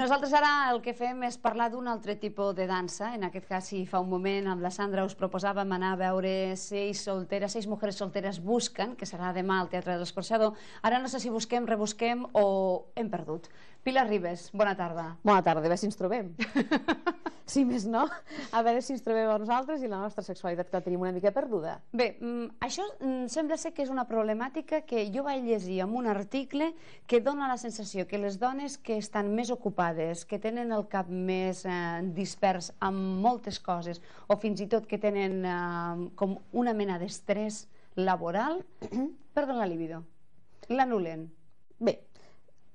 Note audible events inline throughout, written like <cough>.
Nosaltres ara el que fem és parlar d'un altre tipus de dansa. En aquest cas, si fa un moment amb la Sandra us proposàvem anar a veure seis solteres, seis mujeres solteres busquen, que serà demà al Teatre de l'Escorxador. Ara no sé si busquem, rebusquem o hem perdut. Pilar Ribes, bona tarda. Bona tarda, a veure si ens trobem. <laughs> si més no, a veure si ens trobem a nosaltres i la nostra sexualitat que la tenim una mica perduda. Bé, mm, això mm, sembla ser que és una problemàtica que jo vaig llegir en un article que dona la sensació que les dones que estan més ocupades, que tenen el cap més eh, dispers amb moltes coses o fins i tot que tenen eh, com una mena d'estrès laboral, perden la libido, l'anulen. Bé,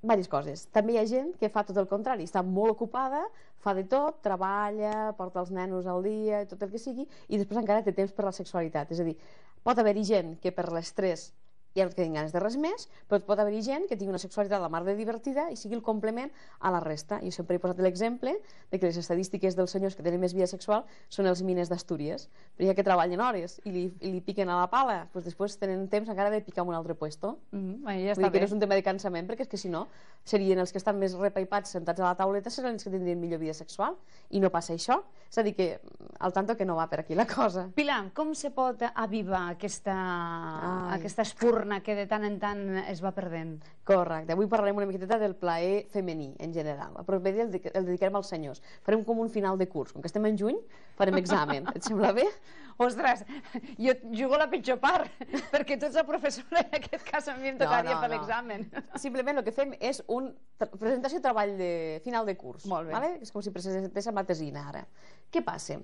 diverses coses. També hi ha gent que fa tot el contrari, està molt ocupada, fa de tot, treballa, porta els nenos al dia, tot el que sigui, i després encara té temps per la sexualitat. És a dir, pot haver-hi gent que per l'estrès i ja no et queden ganes de res més, però pot haver-hi gent que tingui una sexualitat a la mar de divertida i sigui el complement a la resta. Jo sempre he posat l'exemple de que les estadístiques dels senyors que tenen més vida sexual són els miners d'Astúries, però ja que treballen hores i li, i li piquen a la pala, doncs després tenen temps encara de picar en un altre puesto. Mm -hmm. ja ja Vull dir bé. no és un tema de cansament, perquè és que si no, serien els que estan més repaipats sentats a la tauleta seran els que tindrien millor vida sexual, i no passa això. És a dir, que al tanto que no va per aquí la cosa. Pilar, com se pot avivar aquesta, Ai. aquesta espurra torna, que de tant en tant es va perdent. Correcte. Avui parlarem una miqueta del plaer femení, en general. El proper dia el, dedicarem als senyors. Farem com un final de curs. Com que estem en juny, farem examen. Et sembla bé? <laughs> Ostres, jo jugo la pitjor part, <laughs> perquè tu ets la professora i en aquest cas a mi em tocaria no, no, per no. l'examen. <laughs> Simplement el que fem és un presentació de treball de final de curs. Molt bé. Vale? És com si presentés a matesina ara. Què passa?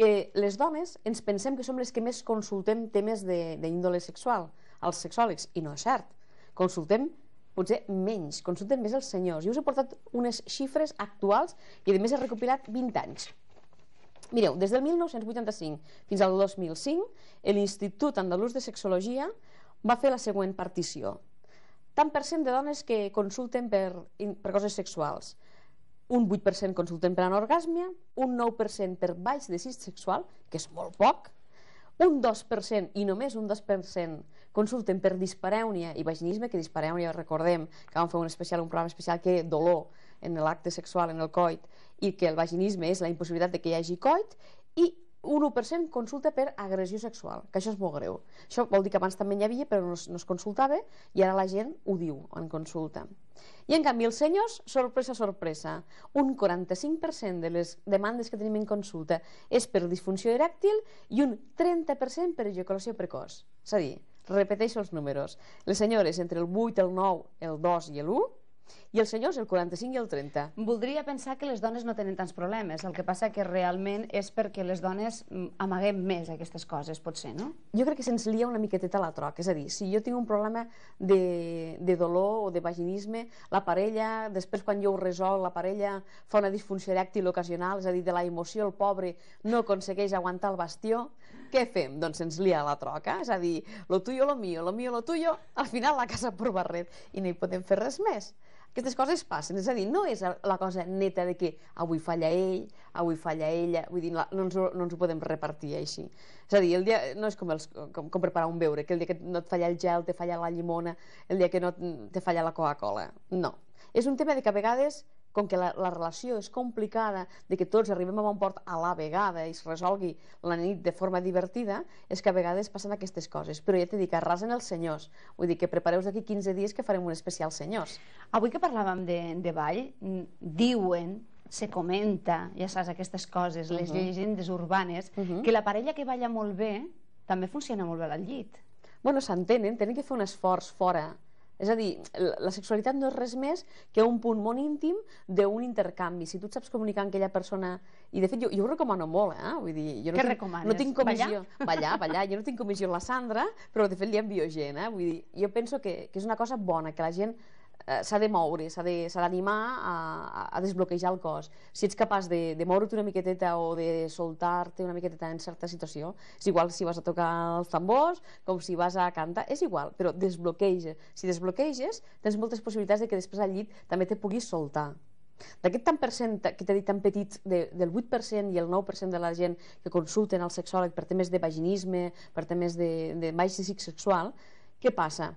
que les dones ens pensem que som les que més consultem temes d'índole sexual als sexòlegs, i no és cert. Consultem potser menys, consulten més els senyors. Jo us he portat unes xifres actuals i a més he recopilat 20 anys. Mireu, des del 1985 fins al 2005, l'Institut Andalús de Sexologia va fer la següent partició. Tant per cent de dones que consulten per, per coses sexuals, un 8% consulten per anorgàsmia, un 9% per baix de sis sexual, que és molt poc, un 2% i només un 2% consulten per dispareunia i vaginisme, que dispareunia, recordem, que vam fer un especial, un programa especial, que dolor en l'acte sexual, en el coit, i que el vaginisme és la impossibilitat de que hi hagi coit, i un 1% consulta per agressió sexual, que això és molt greu. Això vol dir que abans també n'hi havia, però no es, no es consultava, i ara la gent ho diu en consulta. I en canvi els senyors, sorpresa, sorpresa, un 45% de les demandes que tenim en consulta és per disfunció eràctil i un 30% per ejaculació precoç. És a dir, repeteixo els números, les senyores entre el 8, el 9, el 2 i l'1 i els senyors, el 45 i el 30. Voldria pensar que les dones no tenen tants problemes, el que passa que realment és perquè les dones mm, amaguem més aquestes coses, potser, no? Jo crec que se'ns lia una miqueteta la troca, és a dir, si jo tinc un problema de, de dolor o de vaginisme, la parella, després quan jo ho resol, la parella fa una disfunció erèctil ocasional, és a dir, de la emoció el pobre no aconsegueix aguantar el bastió, què fem? Doncs ens lia la troca, és a dir, lo tuyo, lo mío, lo mío, lo tuyo, al final la casa per barret i no hi podem fer res més. Aquestes coses passen, és a dir, no és la cosa neta de que avui falla ell, avui falla ella, vull dir, no ens, no ens ho podem repartir així. És a dir, el dia, no és com, els, com, com preparar un beure, que el dia que no et falla el gel, te falla la llimona, el dia que no te falla la Coca-Cola. No. És un tema de que a vegades com que la, la relació és complicada, de que tots arribem a bon port a la vegada i es resolgui la nit de forma divertida, és que a vegades passen aquestes coses. Però ja t'he dit, arrasen els senyors. Vull dir que prepareu d'aquí 15 dies que farem un especial senyors. Avui que parlàvem de, de ball, diuen se comenta, ja saps, aquestes coses, les uh -huh. llegendes urbanes, uh -huh. que la parella que balla molt bé també funciona molt bé al llit. Bueno, s'entenen, tenen que fer un esforç fora és a dir, la sexualitat no és res més que un punt molt íntim d'un intercanvi. Si tu et saps comunicar amb aquella persona... I, de fet, jo, jo ho recomano molt, eh? Vull dir, jo no Què tinc, recomanes? No tinc comissió... Ballar? <laughs> Ballar, ballar. Jo no tinc comissió amb la Sandra, però, de fet, li envio gent, eh? Vull dir, jo penso que, que és una cosa bona, que la gent Eh, s'ha de moure, s'ha d'animar a, a desbloquejar el cos. Si ets capaç de, de moure't una miqueteta o de soltar-te una miqueteta en certa situació, és igual si vas a tocar els tambors, com si vas a cantar, és igual, però desbloqueja. Si desbloqueges, tens moltes possibilitats de que després al llit també te puguis soltar. D'aquest tant percent que t'he dit tan petit, de, del 8% i el 9% de la gent que consulten al sexòleg per temes de vaginisme, per temes de, de baix sexual, què passa?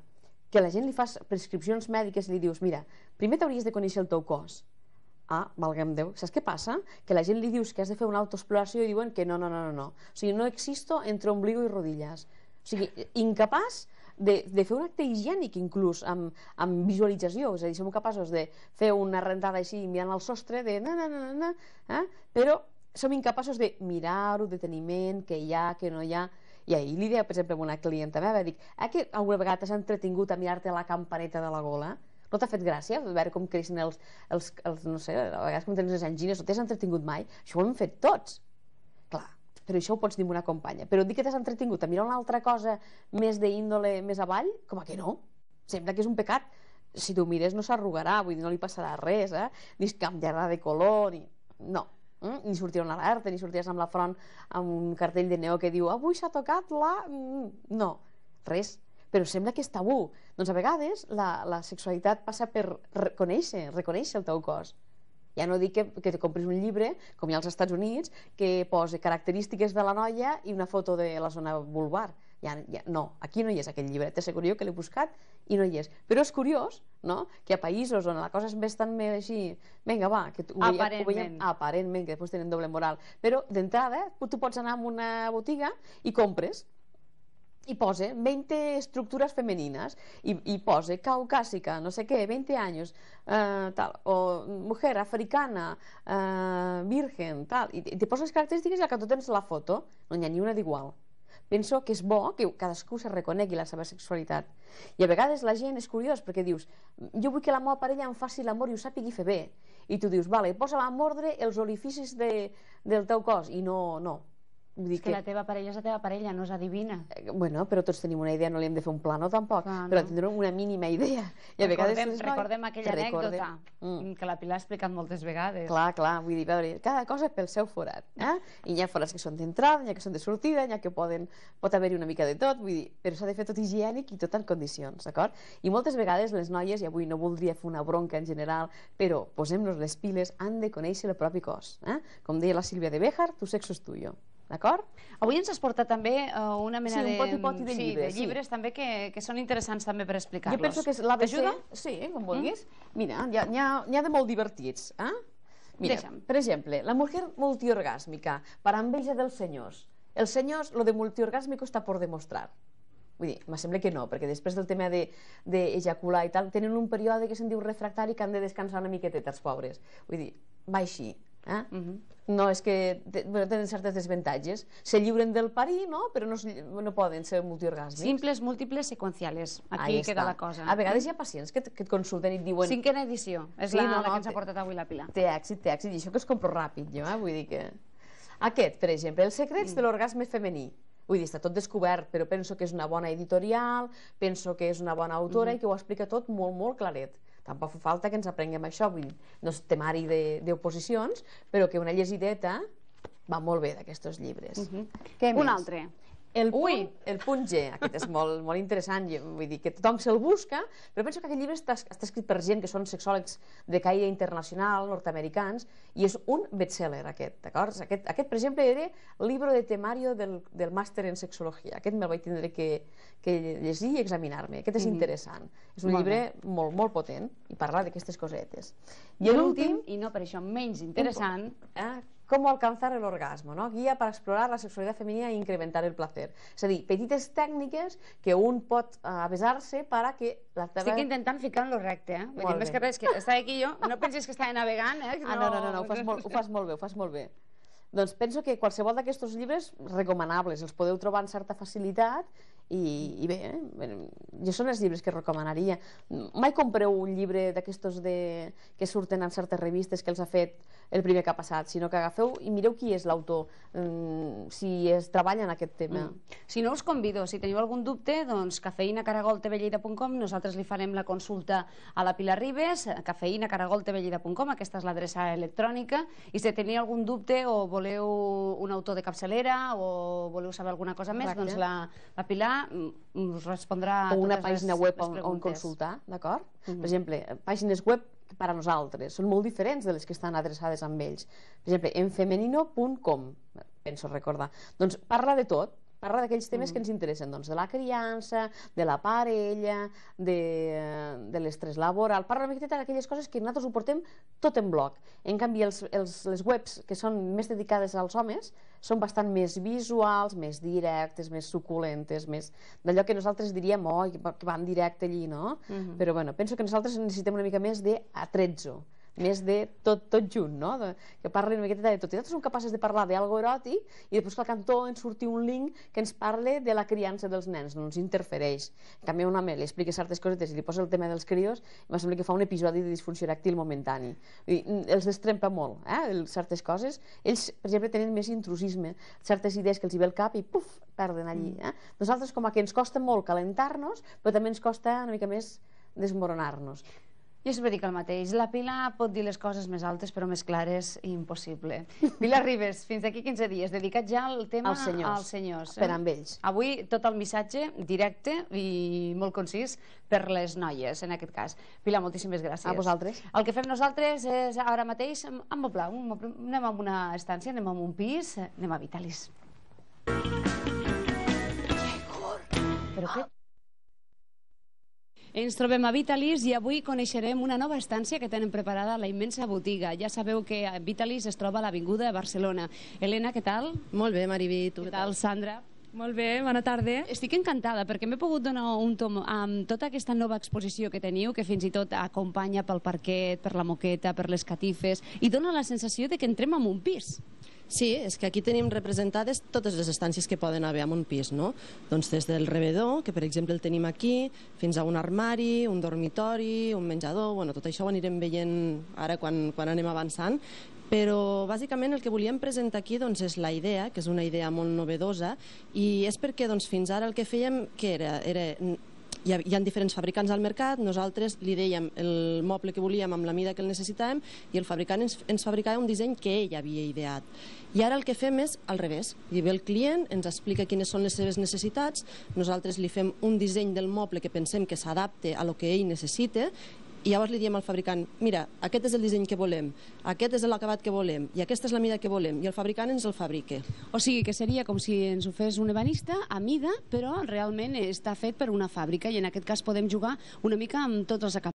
que la gent li fas prescripcions mèdiques i li dius, mira, primer t'hauries de conèixer el teu cos. Ah, valga'm Déu, saps què passa? Que la gent li dius que has de fer una autoexploració i diuen que no, no, no, no, no. O sigui, no existo entre ombligo i rodilles. O sigui, incapaç de, de fer un acte higiènic inclús amb, amb visualització, és a dir, som capaços de fer una rentada així mirant al sostre de na, na, na, na, na eh? però som incapaços de mirar-ho, deteniment, què hi ha, què no hi ha, i ahir li deia, per exemple, a una clienta meva, dic, eh, ah, que alguna vegada t'has entretingut a mirar-te la campaneta de la gola? No t'ha fet gràcia a veure com creixen els, els, els no sé, a vegades com tens les angines, no t'has entretingut mai? Això ho hem fet tots. Clar, però això ho pots dir amb una companya. Però dir que t'has entretingut a mirar una altra cosa més d'índole més avall, com a que no? Sembla que és un pecat. Si tu mires no s'arrugarà, vull dir, no li passarà res, eh? Ni es canviarà de color, ni... No, Mm? I sortirà una alerta, ni sorties amb la front amb un cartell de neó que diu avui s'ha tocat la... Mm, no, res. Però sembla que és tabú. Doncs a vegades la, la sexualitat passa per reconèixer, reconèixer el teu cos. Ja no dic que, que te compris un llibre, com hi ha als Estats Units, que posa característiques de la noia i una foto de la zona vulvar ja, ja, no, aquí no hi és aquest llibre, t'asseguro que l'he buscat i no hi és. Però és curiós, no?, que a països on la cosa és més tan més així, vinga, va, que ho veiem, aparentment. Ho veiem, aparentment, que després tenen doble moral, però d'entrada tu pots anar a una botiga i compres, i pose 20 estructures femenines i, i pose caucàsica, no sé què, 20 anys, eh, tal, o mujer africana, eh, virgen, tal, i, i te poses característiques i al que tot tens la foto no hi ha ni una d'igual penso que és bo que cadascú se reconegui la seva sexualitat. I a vegades la gent és curiós perquè dius jo vull que la meva parella em faci l'amor i ho sàpigui fer bé. I tu dius, vale, posa a mordre els orificis de, del teu cos. I no, no, Vull dir és que, que la teva parella és la teva parella, no és adivina. Eh, bueno, però tots tenim una idea, no li hem de fer un no, tampoc, ah, no. però tindrem una mínima idea. I a vegades recordem, vegades... Recordem aquella que anècdota mm. que la Pilar ha explicat moltes vegades. Clar, clar, vull dir, veure, cada cosa pel seu forat. Eh? I hi ha forats que són d'entrada, hi ha que són de sortida, hi ha que poden, pot haver-hi una mica de tot, vull dir, però s'ha de fer tot higiènic i tot en condicions, d'acord? I moltes vegades les noies, i avui no voldria fer una bronca en general, però posem-nos les piles, han de conèixer el propi cos. Eh? Com deia la Sílvia de Béjar, tu sexo és tuyo. D'acord? Avui ens has portat també uh, una mena sí, un poti -poti de, sí, llibres, de llibres sí. també que, que són interessants també per explicar-los. Jo penso que és l'ABC... Sí, com vulguis. Mm? Mira, n'hi ha, ha, ha de molt divertits. Eh? Mira, Deixa'm. per exemple, la mujer multiorgàsmica, per enveja dels senyors. Els senyors, lo de multiorgàsmico està per demostrar. Vull dir, m'assembla que no, perquè després del tema d'ejacular de, de i tal, tenen un període que se'n diu refractari que han de descansar una miqueta els pobres. Vull dir, va així, Eh? Uh -huh. No, és que bueno, tenen certes desventatges. Se lliuren del parir, no? però no, no poden ser multiorgàsmics. Simples, múltiples, seqüenciales. Aquí Ahí queda està. la cosa. A vegades hi ha pacients que, que et consulten i et diuen... Cinquena edició, és sí, la, no, la que ens ha portat avui la pila. Té èxit, té èxit, i això que es compro ràpid, jo, eh? vull dir que... Aquest, per exemple, els secrets mm. de l'orgasme femení. Vull dir, està tot descobert, però penso que és una bona editorial, penso que és una bona autora mm -hmm. i que ho explica tot molt, molt claret. Tampoc fa falta que ens aprenguem això, vull dir, no és temari d'oposicions, però que una llegideta va molt bé d'aquests llibres. Uh mhm. -huh. Què Un més? altre. El Ui. el punt G, aquest és molt, molt interessant, vull dir que tothom se'l busca, però penso que aquest llibre està, està escrit per gent que són sexòlegs de caire internacional, nord-americans, i és un best-seller aquest, d'acord? Aquest, aquest, per exemple, era Libro de temario del, del màster en sexologia. Aquest me'l vaig tindre que, que llegir i examinar-me. Aquest és mm -hmm. interessant. És un molt llibre bé. molt, molt potent i parlar d'aquestes cosetes. I, I l'últim, i no per això menys interessant, eh, Cómo alcanzar el orgasmo, ¿no? Guia per explorar la sexualitat femenina i incrementar el placer. És a dir, petites tècniques que un pot eh, avesar-se para que la teva... Estic intentant ficar-lo recte, eh? Vull dir, més que res, que estava aquí jo, no pensis que estava navegant, eh? No... Ah, no, no, no, no ho, fas molt, ho fas molt bé, ho fas molt bé. Doncs penso que qualsevol d'aquests llibres recomanables, els podeu trobar amb certa facilitat i, i bé, eh? jo són els llibres que recomanaria. Mai compreu un llibre d'aquests de... que surten en certes revistes que els ha fet el primer que ha passat, sinó que agafeu i mireu qui és l'autor, mm, si es treballa en aquest tema. Mm. Si no, us convido, si teniu algun dubte, doncs cafeïnacaragoltevelleida.com, nosaltres li farem la consulta a la Pilar Ribes, cafeïnacaragoltevelleida.com, aquesta és l'adreça electrònica, i si teniu algun dubte o voleu un autor de capçalera o voleu saber alguna cosa més, Exacte. doncs la, la Pilar mm, us respondrà o una pàgina les, web on, on consultar, d'acord? Mm -hmm. Per exemple, pàgines web per a nosaltres són molt diferents de les que estan adreçades amb ells. Per exemple, enfemenino.com, penso recordar. Doncs parla de tot, parla d'aquells temes mm. que ens interessen, doncs, de la criança, de la parella, de, eh, de l'estrès laboral, parla una miqueta d'aquelles coses que nosaltres ho portem tot en bloc. En canvi, els, els, les webs que són més dedicades als homes són bastant més visuals, més directes, més suculentes, més d'allò que nosaltres diríem, oh, que van directe allí, no? Mm -hmm. Però, bueno, penso que nosaltres necessitem una mica més d'atrezzo, més de tot, tot junt, no? De, que parlen una miqueta de tot. I nosaltres som capaces de parlar d'algo eròtic i després al cantó ens surti un link que ens parle de la criança dels nens, no ens interfereix. En canvi, un home li explica certes coses i li posa el tema dels crios, i sembla que fa un episodi de disfunció eràctil momentani. Vull dir, els destrempa molt, eh? certes coses. Ells, per exemple, tenen més intrusisme, certes idees que els hi ve al cap i puf, perden allí. Mm. Eh? Nosaltres, com a que ens costa molt calentar-nos, però també ens costa una mica més desmoronar-nos. Jo sempre dic el mateix, la Pilar pot dir les coses més altes però més clares i impossible. <laughs> Pilar Ribes, fins d'aquí 15 dies, dedicat ja al tema als senyors, als senyors eh? per amb ells. Avui tot el missatge directe i molt concís per les noies, en aquest cas. Pilar, moltíssimes gràcies. A vosaltres. El que fem nosaltres és ara mateix, amb el pla, anem a una estància, anem a un pis, anem a Vitalis. Però què... Ens trobem a Vitalis i avui coneixerem una nova estància que tenen preparada la immensa botiga. Ja sabeu que Vitalis es troba a l'Avinguda de Barcelona. Helena, què tal? Molt bé, Mariví, tu què tal? Què tal, Sandra? Molt bé, bona tarda. Estic encantada perquè m'he pogut donar un tom amb tota aquesta nova exposició que teniu, que fins i tot acompanya pel parquet, per la moqueta, per les catifes, i dona la sensació de que entrem en un pis. Sí, és que aquí tenim representades totes les estàncies que poden haver en un pis, no? Doncs des del rebedor, que per exemple el tenim aquí, fins a un armari, un dormitori, un menjador, bueno, tot això ho anirem veient ara quan, quan anem avançant, però bàsicament el que volíem presentar aquí doncs, és la idea, que és una idea molt novedosa, i és perquè doncs, fins ara el que fèiem que era, era hi ha, hi ha diferents fabricants al mercat, nosaltres li dèiem el moble que volíem amb la mida que el necessitàvem i el fabricant ens, ens fabricava un disseny que ell havia ideat. I ara el que fem és al revés, I ve el client, ens explica quines són les seves necessitats, nosaltres li fem un disseny del moble que pensem que s'adapte a lo que ell necessita i llavors li diem al fabricant, mira, aquest és el disseny que volem, aquest és l'acabat que volem i aquesta és la mida que volem, i el fabricant ens el fabrique. O sigui que seria com si ens ho fes un ebanista a mida, però realment està fet per una fàbrica i en aquest cas podem jugar una mica amb tots els acabats.